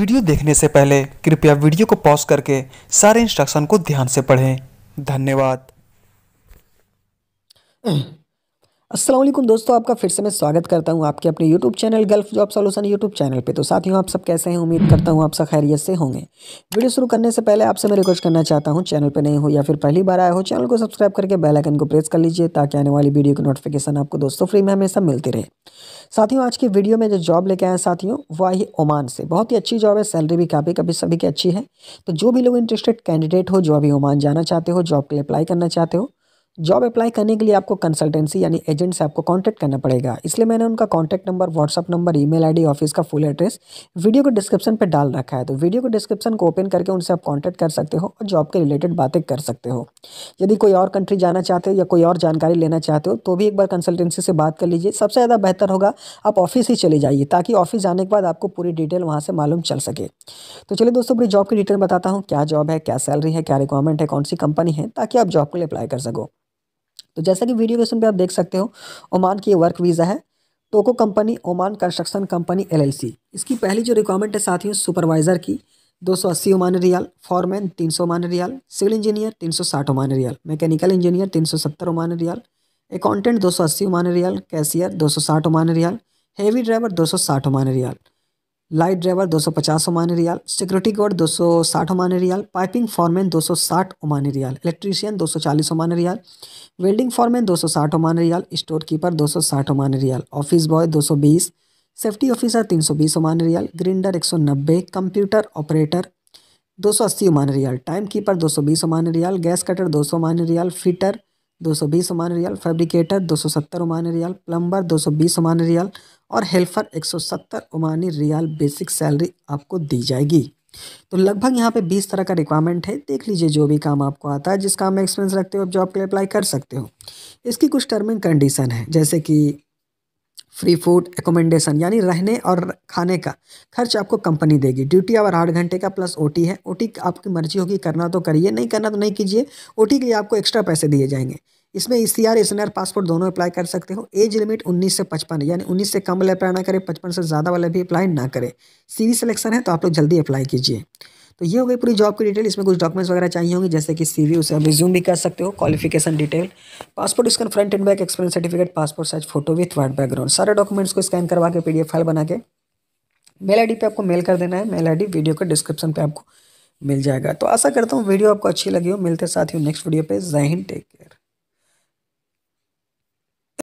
video देखने से पहले कृपया वीडियो को पॉज करके सारे इंस्ट्रक्शन को ध्यान से पढ़ें धन्यवाद असलम दोस्तों आपका फिर से मैं स्वागत करता हूं आपके अपने YouTube channel gulf job solution YouTube channel पे तो साथियों आप सब कैसे हैं उम्मीद करता हूं आप सब खैरियत से होंगे वीडियो शुरू करने से पहले आपसे मैं रिक्वेस्ट करना चाहता हूं चैनल पे नए हो या फिर पहली बार आए हो चैनल को सब्सक्राइब करके बेलाइकन को प्रेस कर लीजिए ताकि आने वाली वीडियो की नोटिफिकेशन आपको दोस्तों फ्री में हमेशा मिलती रहे साथियों आज की वीडियो में जो जॉब लेके आए साथियों वो आई ओमान से बहुत ही अच्छी जॉब है सैलरी भी काफ़ी कभी सभी की अच्छी है तो जो भी लोग इंटरेस्टेड कैंडिडेट हो जो अभी ओमान जाना चाहते हो जॉब के लिए अप्लाई करना चाहते हो जॉब अप्लाई करने के लिए आपको कंसल्टेंसी यानी एजेंट से आपको कांटेक्ट करना पड़ेगा इसलिए मैंने उनका contact number WhatsApp number email ID office का फुल एड्रेस वीडियो को डिस्क्रिप्शन पर डाल रखा है तो वीडियो को डिस्क्रिप्शन को ओपन करके उनसे आप कॉन्टैक्ट कर सकते हो और जॉब के रिलेटेड बातें कर सकते हो यदि कोई और कंट्री जाना चाहते हो या कोई और जानकारी लेना चाहते हो तो भी एक बार कंसल्टेंसी से बात कर लीजिए सबसे ज़्यादा बेहतर होगा आप ऑफिस ही चले जाइए ताकि ऑफिस जाने के बाद आपको पूरी डिटेल वहाँ से मालूम चल सके तो चलिए दोस्तों पूरी जॉब की डिटेल बताता हूँ क्या जॉब है क्या सैलरी है क्या रिक्वायरमेंट है कौन सी कंपनी है ताकि आप जॉब के लिए अप्लाई कर सको तो जैसा कि वीडियो क्वेश्चन पे आप देख सकते हो ओमान की वर्क वीज़ा है Toco company Oman construction company LLC इसकी पहली जो रिक्वायरमेंट है साथियों सुपरवाइज़र की 280 Oman riyal foreman 300 Oman riyal civil engineer 360 Oman riyal mechanical engineer 370 Oman riyal accountant 280 Oman riyal cashier 260 Oman riyal heavy driver 260 Oman riyal light driver 250 पचास riyal security guard 260 साठ riyal piping foreman 260 साठ riyal electrician 240 चालीस riyal welding foreman 260 साठ रियाल store keeper 260 Omani रियाल office boy 220 safety officer 320 बीस रियाल grinder 190 computer operator 280 Omani रियाल टाइम कीपर 220 ओमानी रियाल गैस कटर दो सौ रियाल फिटर दो सौ बीस ओमान रियाल फैब्रिकेटर दो सौ सत्तर ओमानी रियाल प्लम्बर दो सौ बीस ओमानी रियाल और हेल्पर एक सौ सत्तर ओमानी रियाल बेसिक सैलरी आपको दी जाएगी तो लगभग यहाँ पे बीस तरह का रिक्वायरमेंट है देख लीजिए जो भी काम आपको आता है जिस काम में एक्सपीरियंस रखते हो आप जॉब के लिए अप्लाई कर सकते हो इसकी कुछ टर्म एंड कंडीशन है जैसे कि फ्री फूड एकोमेंडेशन यानी रहने और खाने का खर्च आपको कंपनी देगी ड्यूटी आवर आठ घंटे का प्लस ओटी है ओटी आपकी मर्जी होगी करना तो करिए नहीं करना तो नहीं कीजिए ओटी के लिए आपको एक्स्ट्रा पैसे दिए जाएंगे इसमें E C R S N R passport दोनों अप्लाई कर सकते हो एज लिमिट 19 से 55 यानी 19 से कम वाले अप्लाई ना करें 55 से ज़्यादा वाले भी अप्लाई ना करें सी वी सिलेक्शन है तो आप लोग जल्दी अप्लाई कीजिए तो ये हो गई पूरी जॉब की डिटेल इसमें कुछ डॉक्यूमेंट्स वगैरह चाहिए होंगे जैसे कि सी वी उसे आप रिज्यूम भी कर सकते हो qualification detail passport scan front and back experience certificate passport size photo with white background सारे डॉक्यूमेंट्स को स्कैन करवा के पी फाइल बना के मेल डी पे आपको मेल कर देना है मेल डी वीडियो के डिस्क्रिप्शन पर आपको मिल जाएगा तो आशा करता हूँ वीडियो आपको अच्छी लगी हो मिलते साथ ही नेक्स्ट वीडियो पर जय हिंद टेक केयर